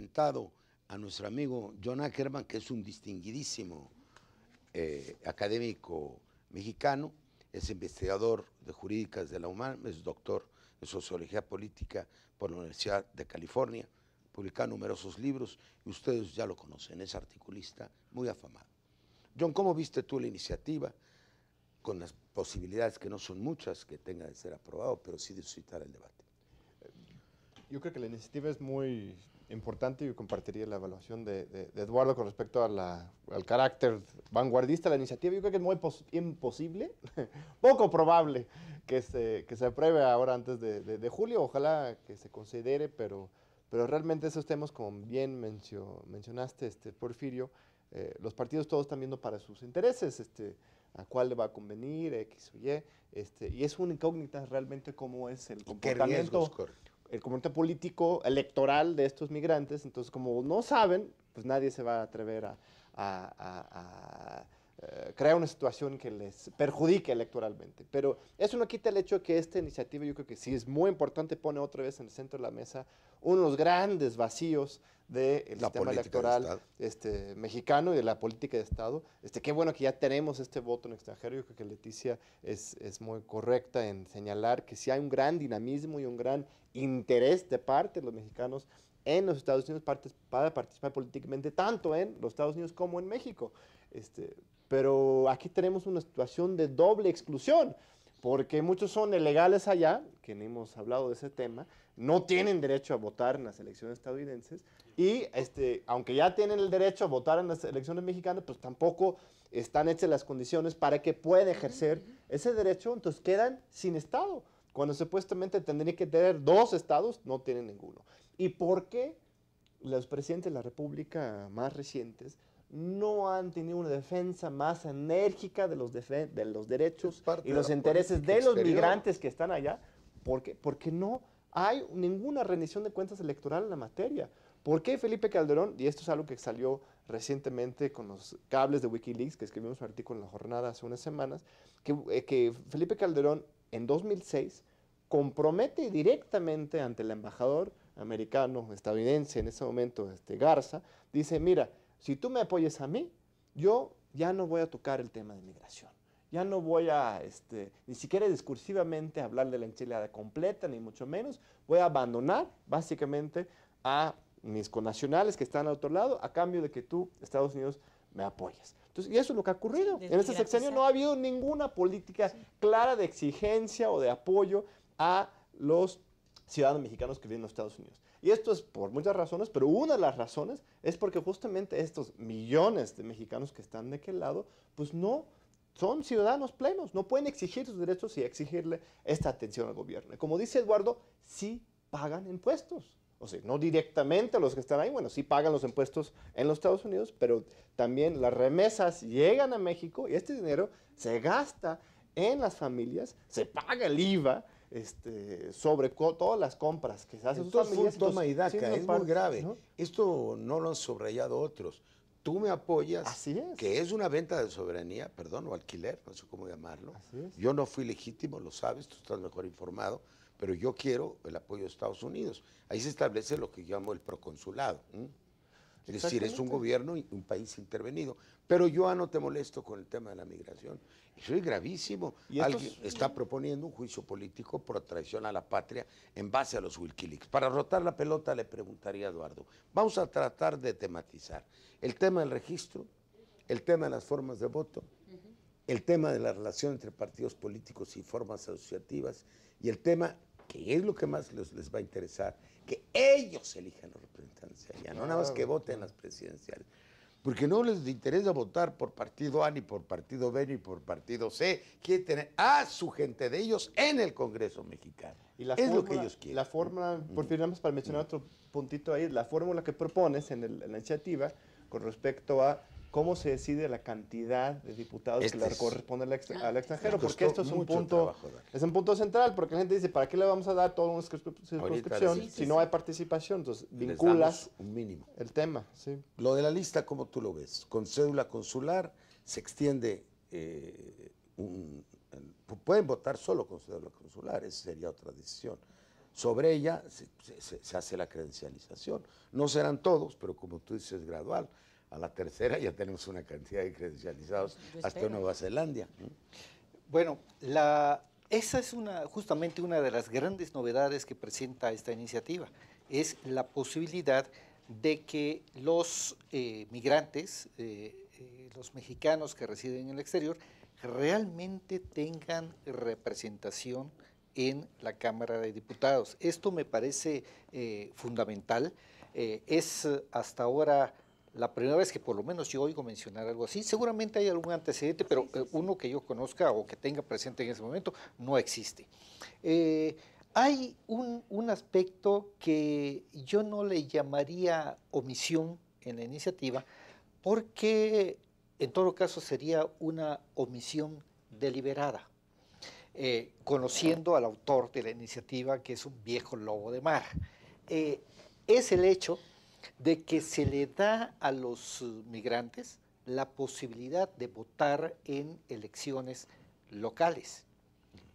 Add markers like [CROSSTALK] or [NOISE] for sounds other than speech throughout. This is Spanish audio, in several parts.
presentado a nuestro amigo John Ackerman, que es un distinguidísimo eh, académico mexicano, es investigador de jurídicas de la UNAM, es doctor en sociología política por la Universidad de California, publica numerosos libros y ustedes ya lo conocen, es articulista muy afamado. John, ¿cómo viste tú la iniciativa? Con las posibilidades que no son muchas que tenga de ser aprobado, pero sí de suscitar el debate. Yo creo que la iniciativa es muy importante y compartiría la evaluación de, Eduardo con respecto a la, al carácter vanguardista de la iniciativa. Yo creo que es muy imposible, [LAUGHS] poco probable que se, que se apruebe ahora antes de, julio, ojalá que se considere, pero, pero realmente esos temas, como bien mencionaste, este, Porfirio, eh, los partidos todos están viendo para sus intereses, este, a cuál le va a convenir, X o Y, este, y es una incógnita realmente cómo es el comportamiento el componente político electoral de estos migrantes, entonces como no saben, pues nadie se va a atrever a eh, crea crear una situación que les perjudique electoralmente. Pero eso no quita el hecho de que esta iniciativa yo creo que sí es muy importante, pone otra vez en el centro de la mesa uno de los grandes vacíos del de sistema electoral este, mexicano y de la política de Estado. Este, qué bueno que ya tenemos este voto en extranjero. Yo creo que Leticia es, es muy correcta en señalar que sí hay un gran dinamismo y un gran interés de parte de los mexicanos en los Estados Unidos para participar políticamente, tanto en los Estados Unidos como en México. Este, pero aquí tenemos una situación de doble exclusión, porque muchos son ilegales allá, que hemos hablado de ese tema, no tienen derecho a votar en las elecciones estadounidenses y este, aunque ya tienen el derecho a votar en las elecciones mexicanas, pues tampoco están hechas las condiciones para que puedan ejercer ese derecho, entonces quedan sin Estado, cuando supuestamente tendrían que tener dos estados, no tienen ninguno. ¿Y por qué los presidentes de la República más recientes no han tenido una defensa más enérgica de los, de los derechos y los intereses de los migrantes que están allá, porque, porque no hay ninguna rendición de cuentas electoral en la materia. ¿Por qué Felipe Calderón, y esto es algo que salió recientemente con los cables de Wikileaks, que escribimos un artículo en la jornada hace unas semanas, que, eh, que Felipe Calderón en 2006 compromete directamente ante el embajador americano, estadounidense en ese momento, este Garza, dice, mira, si tú me apoyas a mí, yo ya no voy a tocar el tema de migración. Ya no voy a, este, ni siquiera discursivamente hablar de la enchilada completa, ni mucho menos. Voy a abandonar básicamente a mis connacionales que están al otro lado a cambio de que tú, Estados Unidos, me apoyes. y eso es lo que ha ocurrido. en este sexenio no ha habido ninguna política clara de exigencia o de apoyo a los ciudadanos mexicanos que viven en Estados Unidos. Y esto es por muchas razones, pero una de las razones es porque justamente estos millones de mexicanos que están de aquel lado, pues no son ciudadanos plenos, no pueden exigir sus derechos y exigirle esta atención al gobierno. Y como dice Eduardo, sí pagan impuestos. O sea, no directamente los que están ahí, bueno, sí pagan los impuestos en los Estados Unidos, pero también las remesas llegan a México y este dinero se gasta en las familias, se paga el IVA este, sobre todas las compras que se hacen. es toma y es muy grave. Esto no lo han subrayado otros. Tú me apoyas, que es una venta de soberanía, perdón, o alquiler, no sé cómo llamarlo. Yo no fui legítimo, lo sabes, tú estás mejor informado, pero yo quiero el apoyo de Estados Unidos. Ahí se establece lo que llamo el proconsulado. Es decir, es un gobierno y un país intervenido. Pero yo no te molesto con el tema de la migración. Eso es gravísimo. Alguien está proponiendo un juicio político por traición a la patria en base a los Wikileaks. Para rotar la pelota le preguntaría a Eduardo. Vamos a tratar de tematizar el tema del registro, el tema de las formas de voto, el tema de la relación entre partidos políticos y formas asociativas y el tema que es lo que más les, les va a interesar, que ellos elijan los representantes allá, no nada más que voten las presidenciales. Porque no les interesa votar por partido A, ni por partido B, ni por partido C. quiere tener a su gente de ellos en el Congreso mexicano. Y es lo que ellos quieren. La fórmula, por fin, para mencionar otro puntito ahí, la fórmula que propones en la iniciativa con respecto a cómo se decide la cantidad de diputados que este le corresponde al, ah, extranjero, porque esto es un punto es un punto central, porque la gente dice, ¿para qué le vamos a dar toda una circunscripción si no hay participación? Entonces, vinculas un mínimo. el tema. Lo de la lista, ¿cómo tú lo ves? Con cédula consular se extiende eh, pueden votar solo con cédula consular, esa sería otra decisión. Sobre ella se, hace la credencialización. No serán todos, pero como tú dices, gradual a la tercera ya tenemos una cantidad de credencializados hasta Nueva Zelanda. Bueno, esa es justamente una de las grandes novedades que presenta esta iniciativa, es la posibilidad de que los eh, migrantes, eh, eh, los mexicanos que residen en el exterior, realmente tengan representación en la Cámara de Diputados. Esto me parece fundamental. es hasta ahora la primera vez que por lo menos yo oigo mencionar algo así. Seguramente hay algún antecedente, pero uno que yo conozca o que tenga presente en ese momento no existe. Eh, hay un, aspecto que yo no le llamaría omisión en la iniciativa, porque en todo caso sería una omisión deliberada, eh, conociendo al autor de la iniciativa, que es un viejo lobo de mar. Eh, es el hecho de que se le da a los eh, migrantes la posibilidad de votar en elecciones locales,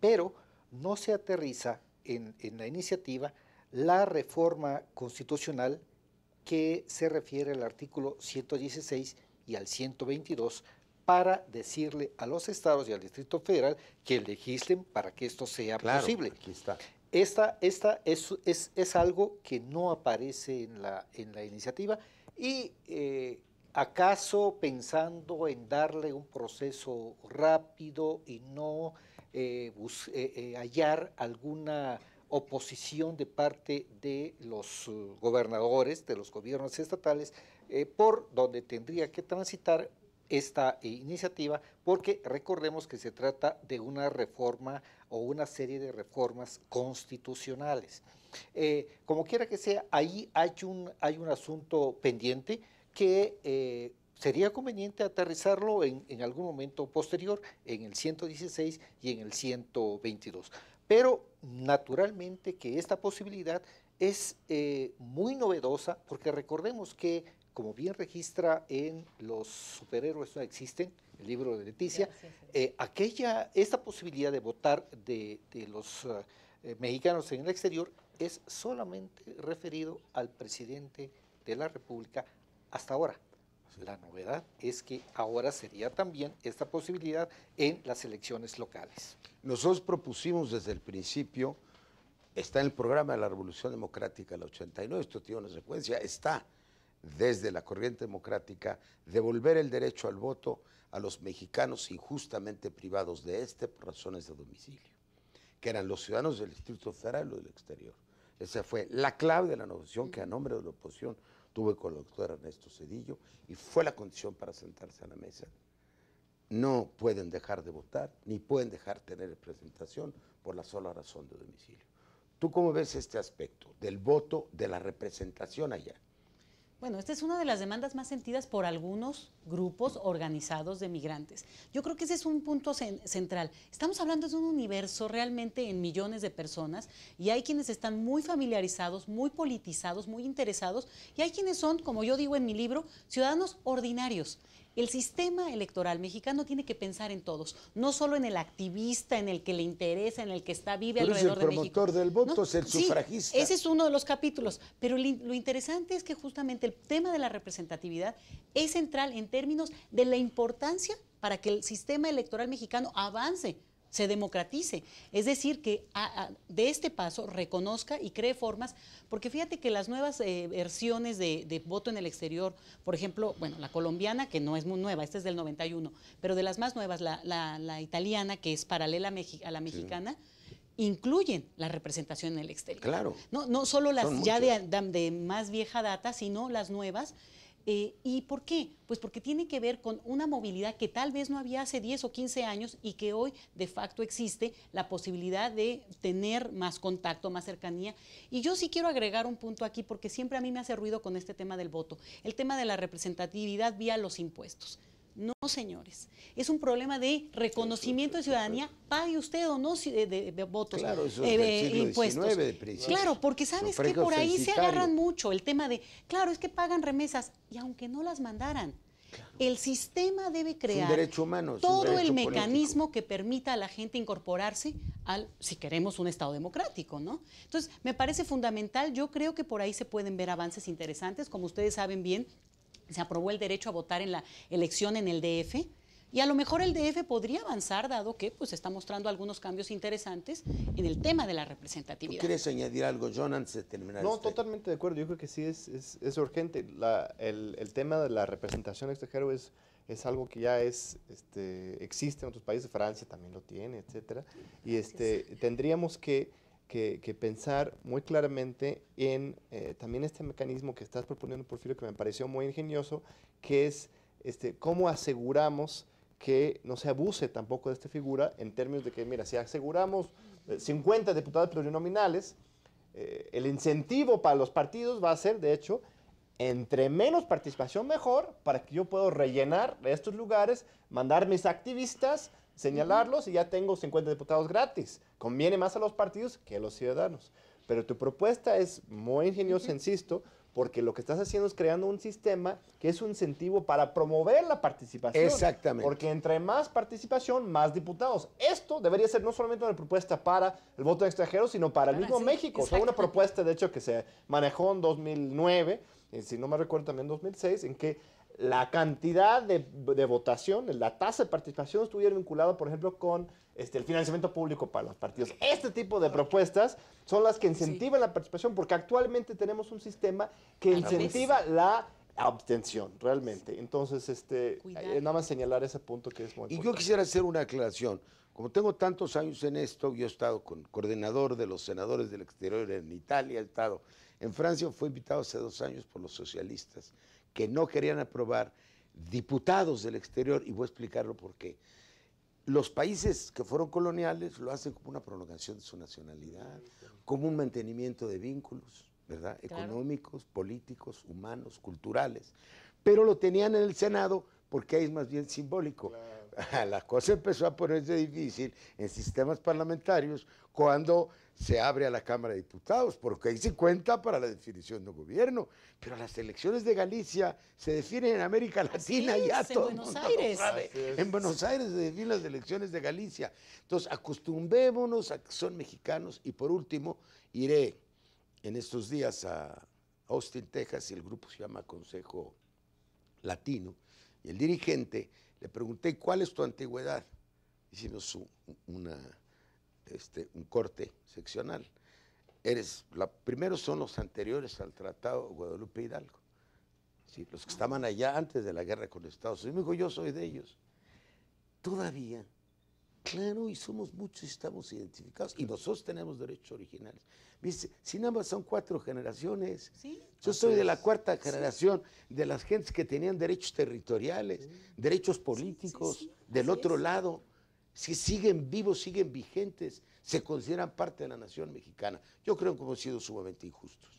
pero no se aterriza en, la iniciativa la reforma constitucional que se refiere al artículo 116 y al 122 para decirle a los estados y al Distrito Federal que legislen para que esto sea posible. Aquí está. Esta, esta es, es, algo que no aparece en la, en la iniciativa y eh, acaso pensando en darle un proceso rápido y no eh, eh, hallar alguna oposición de parte de los gobernadores, de los gobiernos estatales, por donde tendría que transitar esta iniciativa, porque recordemos que se trata de una reforma o una serie de reformas constitucionales. Eh, como quiera que sea, ahí hay un, hay un asunto pendiente que eh, sería conveniente aterrizarlo en, algún momento posterior, en el 116 y en el 122. Pero naturalmente que esta posibilidad es eh, muy novedosa porque recordemos que, como bien registra en Los superhéroes no existen, el libro de Leticia, eh, aquella, esta posibilidad de votar de, los eh, mexicanos en el exterior es solamente referido al presidente de la República hasta ahora. La novedad es que ahora sería también esta posibilidad en las elecciones locales. Nosotros propusimos desde el principio, está en el programa de la Revolución Democrática del 89, esto tiene una secuencia, está desde la corriente democrática devolver el derecho al voto a los mexicanos injustamente privados de este por razones de domicilio, que eran los ciudadanos del Distrito Federal o del exterior. Esa fue la clave de la negociación que a nombre de la oposición tuve con el doctor Ernesto Cedillo y fue la condición para sentarse a la mesa. No pueden dejar de votar, ni pueden dejar tener representación por la sola razón de domicilio. ¿Tú cómo ves este aspecto del voto, de la representación allá? Bueno, esta es una de las demandas más sentidas por algunos grupos organizados de migrantes. Yo creo que ese es un punto central. Estamos hablando de un universo realmente en millones de personas y hay quienes están muy familiarizados, muy politizados, muy interesados y hay quienes son, como yo digo en mi libro, ciudadanos ordinarios el sistema electoral mexicano tiene que pensar en todos, no solo en el activista, en el que le interesa, en el que está vive alrededor de México. el promotor del voto, es el sufragista. ese es uno de los capítulos, pero lo interesante es que justamente el tema de la representatividad es central en términos de la importancia para que el sistema electoral mexicano avance se democratice. Es decir, que de este paso reconozca y cree formas, porque fíjate que las nuevas eh, versiones de, voto en el exterior, por ejemplo, bueno, la colombiana, que no es muy nueva, esta es del 91, pero de las más nuevas, la, italiana, que es paralela a, la mexicana, incluyen la representación en el exterior. Claro. No, solo las ya de más vieja data, sino las nuevas eh, ¿Y por qué? Pues porque tiene que ver con una movilidad que tal vez no había hace 10 o 15 años y que hoy de facto existe la posibilidad de tener más contacto, más cercanía. Y yo sí quiero agregar un punto aquí porque siempre a mí me hace ruido con este tema del voto, el tema de la representatividad vía los impuestos. No, señores. Es un problema de reconocimiento de ciudadanía, pague usted o no de, votos, claro, eh, de impuestos. claro, porque sabes que por ahí se agarran mucho el tema de, claro, es que pagan remesas y aunque no las mandaran. El sistema debe crear todo el mecanismo que permita a la gente incorporarse al, si queremos, un Estado democrático, ¿no? Entonces, me parece fundamental, yo creo que por ahí se pueden ver avances interesantes, como ustedes saben bien, se aprobó el derecho a votar en la elección en el DF. Y a lo mejor el DF podría avanzar, dado que pues, está mostrando algunos cambios interesantes en el tema de la representatividad. ¿Tú ¿Quieres añadir algo, John, antes de terminar? No, este? totalmente de acuerdo. Yo creo que sí es, es, urgente. el, tema de la representación extranjera es, es algo que ya es, este, existe en otros países. Francia también lo tiene, etcétera. Y este, tendríamos que que, pensar muy claramente en eh, también este mecanismo que estás proponiendo, Porfirio, que me pareció muy ingenioso, que es este, cómo aseguramos que no se abuse tampoco de esta figura en términos de que, mira, si aseguramos 50 eh, diputados plurinominales, eh, el incentivo para los partidos va a ser, de hecho, entre menos participación mejor, para que yo pueda rellenar estos lugares, mandar mis activistas, señalarlos y ya tengo 50 diputados gratis. Conviene más a los partidos que a los ciudadanos. Pero tu propuesta es muy ingeniosa, insisto, porque lo que estás haciendo es creando un sistema que es un incentivo para promover la participación. Exactamente. Porque entre más participación, más diputados. Esto debería ser no solamente una propuesta para el voto de extranjero, sino para el mismo México. O una propuesta, de hecho, que se manejó en 2009, eh, si no me recuerdo también en 2006, en que la cantidad de, votación, la tasa de participación estuviera vinculada, por ejemplo, con este, el financiamiento público para los partidos. Este tipo de propuestas son las que incentivan la participación, porque actualmente tenemos un sistema que incentiva la abstención, realmente. Entonces, este, eh, nada más señalar ese punto que es muy importante. Y yo quisiera hacer una aclaración. Como tengo tantos años en esto, yo he estado con coordinador de los senadores del exterior en Italia, he estado en Francia, fui invitado hace dos años por los socialistas que no querían aprobar diputados del exterior, y voy a explicarlo por qué. Los países que fueron coloniales lo hacen como una prolongación de su nacionalidad, como un mantenimiento de vínculos, ¿verdad? Económicos, políticos, humanos, culturales. Pero lo tenían en el Senado porque ahí es más bien simbólico. [LAUGHS] La cosa empezó a ponerse difícil en sistemas parlamentarios cuando se abre a la Cámara de Diputados, porque ahí se cuenta para la definición de gobierno, pero las elecciones de Galicia se definen en América Latina y ya en Buenos Aires. En Buenos Aires se definen las elecciones de Galicia. Entonces, acostumbrémonos a que son mexicanos y por último, iré en estos días a Austin, Texas, y el grupo se llama Consejo Latino, y el dirigente le pregunté, ¿cuál es tu antigüedad? Hicimos una este, un corte seccional. Eres, la, primero son los anteriores al Tratado Guadalupe Hidalgo, ¿sí? los que estaban allá antes de la guerra con Estados Unidos. Me dijo, yo soy de ellos. Todavía, claro, y somos muchos y estamos identificados, y nosotros tenemos derechos originales. sin ambas son cuatro generaciones. Yo soy de la cuarta generación de las gentes que tenían derechos territoriales, derechos políticos, del otro lado si siguen vivos, siguen vigentes, se consideran parte de la nación mexicana. Yo creo que hemos sido sumamente injustos.